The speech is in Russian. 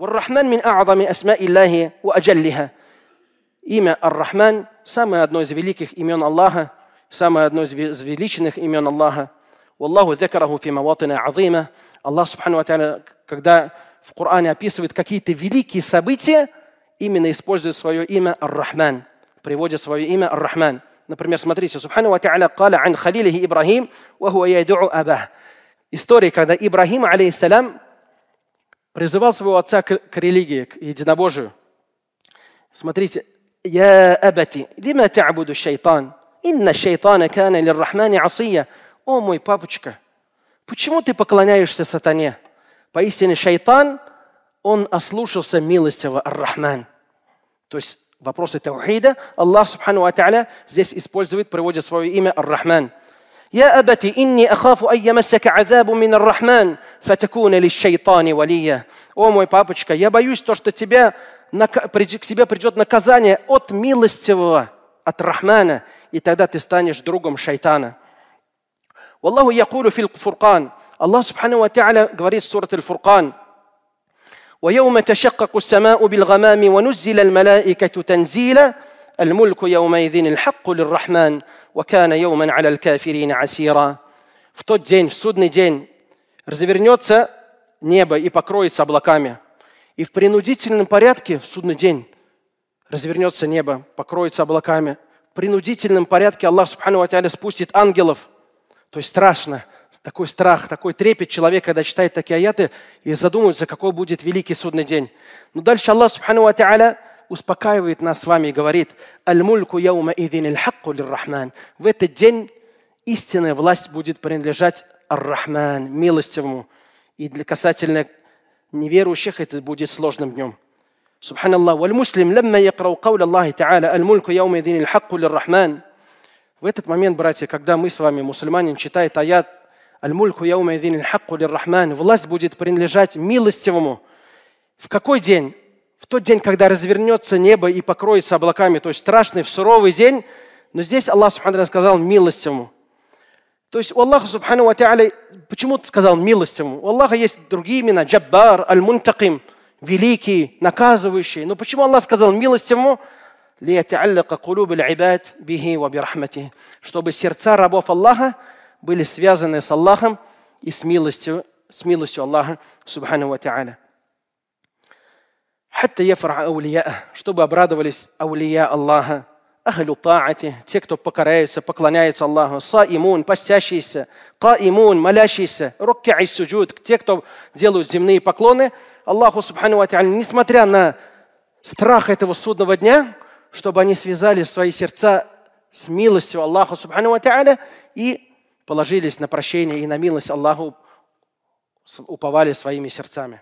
والرحمن من أعظم أسماء الله وأجلها имя Ар-Рахман – самое одно из великих имен Аллаха, самое одно из величных имен Аллаха. Аллаху закараху фи маватина азима. Аллах, Субхану Ва когда в Коране описывает какие-то великие события, именно использует свое имя Ар-Рахман, приводит свое имя Ар-Рахман. Например, смотрите, Субхану Ва кала ан халилихи Ибрахим, ва хуа яду'у абах. История, когда Ибрахим, алейхиссалям, призывал своего отца к, к религии, к единобожию. Смотрите, «Я абати, лима та'буду шайтан? Инна шайтана кана лиррахмани асия». «О, мой папочка, почему ты поклоняешься сатане? Поистине шайтан, он ослушался милостивого Ар-Рахман». То есть вопросы таухида, Аллах Субхану Ва здесь использует, приводит свое имя Ар-Рахман – يا أبت إني أخاف أن يمسك عذاب من الرحمن فتكون للشيطان وليا أو мой папочка, я боюсь то, что тебя, к себе придет наказание от милостивого, от Рахмана, и тогда ты станешь другом шайтана. والله يقول في الفرقان الله سبحانه وتعالى говорит سورة الفرقان ويوم تشقق السماء بالغمام ونزل الملائكة تنزيلا الملك يومئذ الحق للرحمن وكان يوما على الكافرين عسيرا В тот день, в судный день, развернется небо и покроется облаками. И в принудительном порядке в судный день развернется небо, покроется облаками. В принудительном порядке Аллах Субхану спустит ангелов. То есть страшно. Такой страх, такой трепет человек, когда читает такие аяты и задумывается, какой будет великий судный день. Но ну, дальше Аллах Субхану успокаивает нас с вами и говорит, «Аль-мульку яума идин хакку рахман В этот день истинная власть будет принадлежать Ар-Рахман, милостивому. И для касательно неверующих это будет сложным днем. سبحان الله والمسلم لما يقرأ قول الله تعالى الملك يومئذ الحق للرحمن В этот момент, братья, когда мы с вами, мусульманин, читает аят «Аль-мульку яума идин хакку лир-рахман» власть будет принадлежать милостивому. В какой день? тот день, когда развернется небо и покроется облаками, то есть страшный, суровый день. Но здесь Аллах Субхану сказал милостивому. То есть у Аллаха Субхану почему то сказал милостивому? У Аллаха есть другие имена, Джаббар, Аль-Мунтаким, великий, наказывающий. Но почему Аллах сказал милостивому? чтобы сердца рабов Аллаха были связаны с Аллахом и с милостью, с милостью Аллаха Субхану Ва Хатта яфра аулияа, чтобы обрадовались аулия Аллаха, ахалю таати, те, кто покоряются, поклоняются Аллаху, са имун, постящиеся, ка молящиеся, рукки ай те, кто делают земные поклоны Аллаху Субхану ва несмотря на страх этого судного дня, чтобы они связали свои сердца с милостью Аллаха Субхану ва и положились на прощение и на милость Аллаху, уповали своими сердцами.